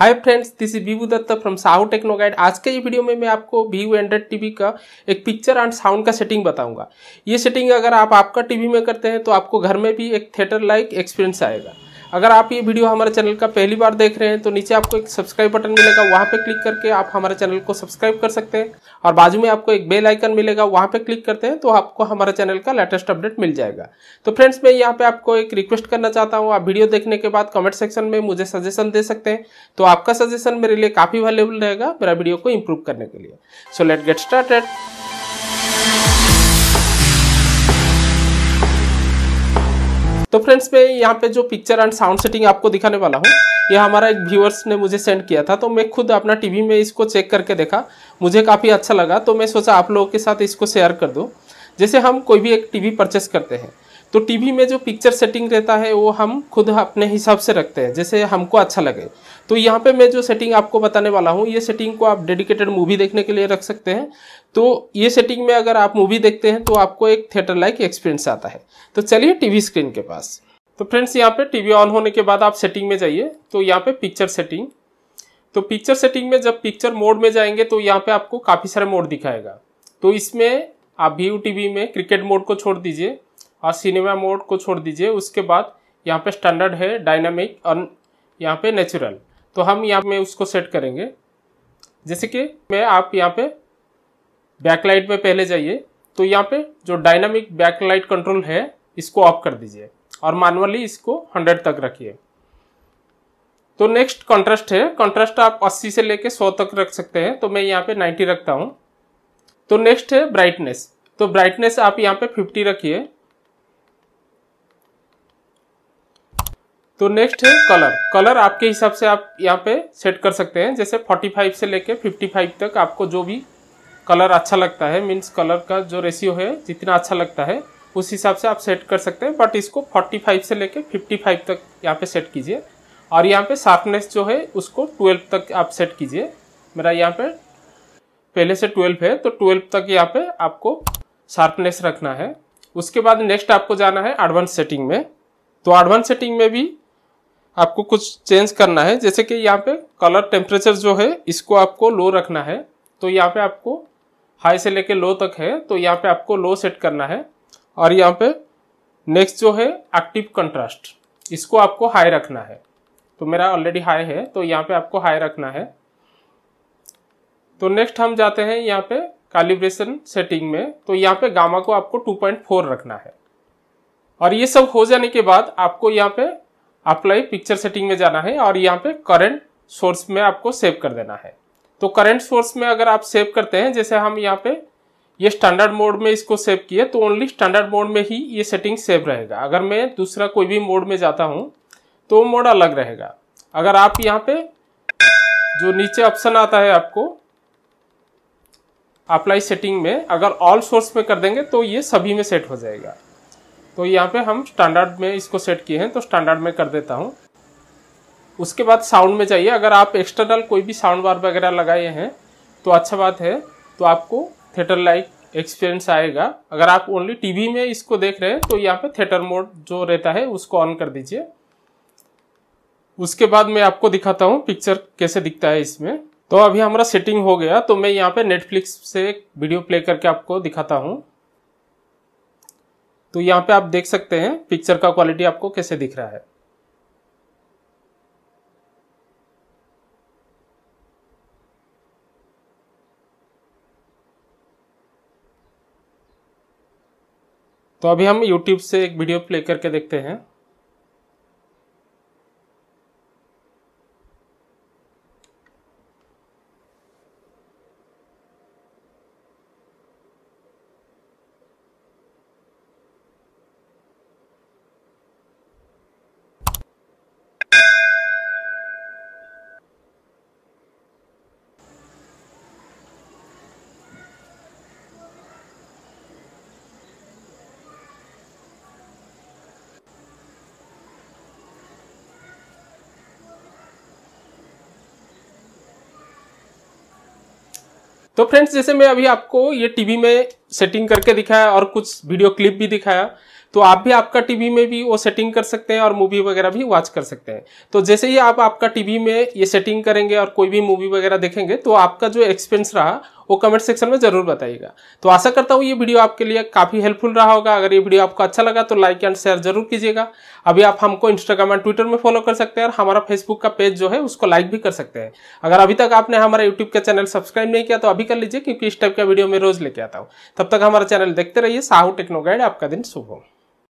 hi friends this is Bibu Dutt from Sahu techno guide आज के ये वीडियो में मैं आपको वीवू एंड्रेड टीवी का एक पिक्चर एंड साउंड का सेटिंग बताऊंगा ये सेटिंग अगर आप आपका टीवी में करते हैं तो आपको घर में भी एक थिएटर लाइक एक्सपीरियंस आएगा अगर आप ये वीडियो हमारे चैनल का पहली बार देख रहे हैं तो नीचे आपको एक सब्सक्राइब बटन मिलेगा वहाँ पे क्लिक करके आप हमारे चैनल को सब्सक्राइब कर सकते हैं और बाजू में आपको एक बेल आइकन मिलेगा वहाँ पे क्लिक करते हैं तो आपको हमारे चैनल का लेटेस्ट अपडेट मिल जाएगा तो फ्रेंड्स मैं यहाँ पे आपको एक रिक्वेस्ट करना चाहता हूँ आप वीडियो देखने के बाद कमेंट सेक्शन में मुझे सजेशन दे सकते हैं तो आपका सजेशन मेरे लिए काफ़ी वैल्यूबल रहेगा मेरा वीडियो को इम्प्रूव करने के लिए सो लेट गेट स्टार्टेड तो फ्रेंड्स मैं यहाँ पे जो पिक्चर एंड साउंड सेटिंग आपको दिखाने वाला हूँ ये हमारा एक व्यूअर्स ने मुझे सेंड किया था तो मैं खुद अपना टीवी में इसको चेक करके देखा मुझे काफ़ी अच्छा लगा तो मैं सोचा आप लोगों के साथ इसको शेयर कर दूँ जैसे हम कोई भी एक टीवी परचेस करते हैं तो टीवी में जो पिक्चर सेटिंग रहता है वो हम खुद अपने हिसाब से रखते हैं जैसे हमको अच्छा लगे तो यहाँ पे मैं जो सेटिंग आपको बताने वाला हूँ ये सेटिंग को आप डेडिकेटेड मूवी देखने के लिए रख सकते हैं तो ये सेटिंग में अगर आप मूवी देखते हैं तो आपको एक थिएटर लाइक एक्सपीरियंस आता है तो चलिए टीवी स्क्रीन के पास तो फ्रेंड्स यहाँ पे टीवी ऑन होने के बाद आप सेटिंग में जाइए तो यहाँ पे पिक्चर सेटिंग तो पिक्चर सेटिंग में जब पिक्चर मोड में जाएंगे तो यहाँ पे आपको काफ़ी सारे मोड दिखाएगा तो इसमें आप व्यू टीवी में क्रिकेट मोड को छोड़ दीजिए और सिनेमा मोड को छोड़ दीजिए उसके बाद यहाँ पे स्टैंडर्ड है डायनामिक और यहाँ पे नेचुरल तो हम यहाँ में उसको सेट करेंगे जैसे कि मैं आप यहाँ पे बैकलाइट में पहले जाइए तो यहाँ पे जो डायनामिक बैकलाइट कंट्रोल है इसको ऑफ कर दीजिए और मानुअली इसको 100 तक रखिए तो नेक्स्ट कंट्रास्ट है कंट्रास्ट आप 80 से लेके 100 तक रख सकते हैं तो मैं यहाँ पे 90 रखता हूँ तो नेक्स्ट है ब्राइटनेस तो ब्राइटनेस आप यहाँ पे 50 रखिए तो नेक्स्ट है कलर कलर आपके हिसाब से आप यहाँ पे सेट कर सकते हैं जैसे 45 से लेके 55 तक आपको जो भी कलर अच्छा लगता है मीन्स कलर का जो रेशियो है जितना अच्छा लगता है उस हिसाब से आप सेट कर सकते हैं बट इसको 45 से लेके 55 तक यहाँ पे सेट कीजिए और यहाँ पे शार्पनेस जो है उसको 12 तक आप सेट कीजिए मेरा यहाँ पे पहले से 12 है तो 12 तक यहाँ पे आपको शार्पनेस रखना है उसके बाद नेक्स्ट आपको जाना है एडवांस सेटिंग में तो एडवांस सेटिंग में भी आपको कुछ चेंज करना है जैसे कि यहाँ पे कलर टेम्परेचर जो है इसको आपको लो रखना है तो यहाँ पे आपको हाई से लेके लो तक है तो यहाँ पे आपको लो सेट करना है और यहाँ पे नेक्स्ट जो है एक्टिव कंट्रास्ट इसको आपको हाई रखना है तो मेरा ऑलरेडी हाई है तो यहाँ पे आपको हाई रखना है तो नेक्स्ट हम जाते हैं यहाँ पे कैलिब्रेशन सेटिंग में तो यहाँ पे गामा को आपको 2.4 रखना है और ये सब हो जाने के बाद आपको यहाँ पे अप्लाई पिक्चर सेटिंग में जाना है और यहाँ पे करंट सोर्स में आपको सेव कर देना है तो करंट सोर्स में अगर आप सेव करते हैं जैसे हम यहाँ पे ये स्टैंडर्ड मोड में इसको सेव किए तो ओनली स्टैंडर्ड मोड में ही ये सेटिंग सेव रहेगा अगर मैं दूसरा कोई भी मोड में जाता हूँ तो मोड अलग रहेगा अगर आप यहाँ पे जो नीचे ऑप्शन आता है आपको अप्लाई सेटिंग में अगर ऑल सोर्स में कर देंगे तो ये सभी में सेट हो जाएगा तो यहाँ पे हम स्टैंडर्ड में इसको सेट किए हैं तो स्टैंडर्ड में कर देता हूँ उसके बाद साउंड में जाइए अगर आप एक्सटर्नल कोई भी साउंड बार वगैरह लगाए हैं तो अच्छा बात है तो आपको थिएटर लाइक एक्सपीरियंस आएगा अगर आप ओनली टीवी में इसको देख रहे हैं तो यहाँ पे थिएटर मोड जो रहता है उसको ऑन कर दीजिए उसके बाद मैं आपको दिखाता हूँ पिक्चर कैसे दिखता है इसमें तो अभी हमारा सेटिंग हो गया तो मैं यहाँ पे नेटफ्लिक्स से वीडियो प्ले करके आपको दिखाता हूँ तो यहाँ पे आप देख सकते हैं पिक्चर का क्वालिटी आपको कैसे दिख रहा है तो अभी हम YouTube से एक वीडियो प्ले करके देखते हैं तो फ्रेंड्स जैसे मैं अभी आपको ये टीवी में सेटिंग करके दिखाया और कुछ वीडियो क्लिप भी दिखाया तो आप भी आपका टीवी में भी वो सेटिंग कर सकते हैं और मूवी वगैरह भी वॉच कर सकते हैं तो जैसे ही आप आपका टीवी में ये सेटिंग करेंगे और कोई भी मूवी वगैरह देखेंगे तो आपका जो एक्सपीरियंस रहा वो कमेंट सेक्शन में जरूर बताइएगा तो आशा करता हूँ ये वीडियो आपके लिए काफी हेल्पफुल रहा होगा अगर ये वीडियो आपको अच्छा लगा तो लाइक एंड शेयर जरूर कीजिएगा अभी आप हमको इंस्टाग्राम एंड ट्विटर में फॉलो कर सकते हैं और हमारा फेसबुक का पेज जो है उसको लाइक भी कर सकते हैं अगर अभी तक आपने हमारे यूट्यूब का चैनल सब्सक्राइब नहीं किया तो अभी कर लीजिए क्योंकि इस टाइप का वीडियो मैं रोज लेके आता हूँ तब तक हमारा चैनल देखते रहिए साहू टेक्नो गाइड आपका दिन शुभ हो